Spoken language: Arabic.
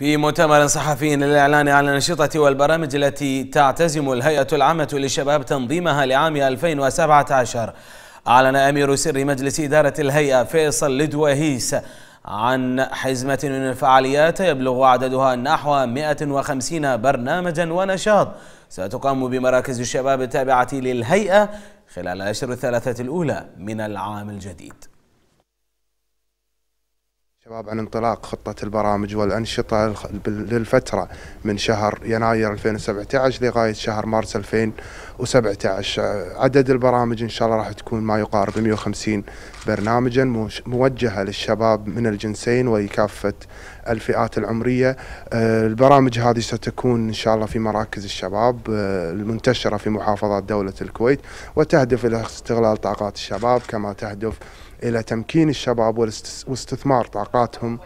في مؤتمر صحفي للإعلان عن الأنشطة والبرامج التي تعتزم الهيئة العامة للشباب تنظيمها لعام 2017 أعلن أمير سر مجلس إدارة الهيئة فيصل لدوهيس عن حزمة من الفعاليات يبلغ عددها نحو 150 برنامجا ونشاط ستقام بمراكز الشباب التابعة للهيئة خلال الأشهر الثلاثة الأولى من العام الجديد شباب عن انطلاق خطة البرامج والأنشطة للفترة من شهر يناير 2017 لغاية شهر مارس 2017 عدد البرامج إن شاء الله راح تكون ما يقارب 150 برنامجا موجهة للشباب من الجنسين ولكافة الفئات العمرية آه، البرامج هذه ستكون إن شاء الله في مراكز الشباب آه، المنتشرة في محافظات دولة الكويت وتهدف إلى استغلال طاقات الشباب كما تهدف إلى تمكين الشباب واستثمار طاقات علاقاتهم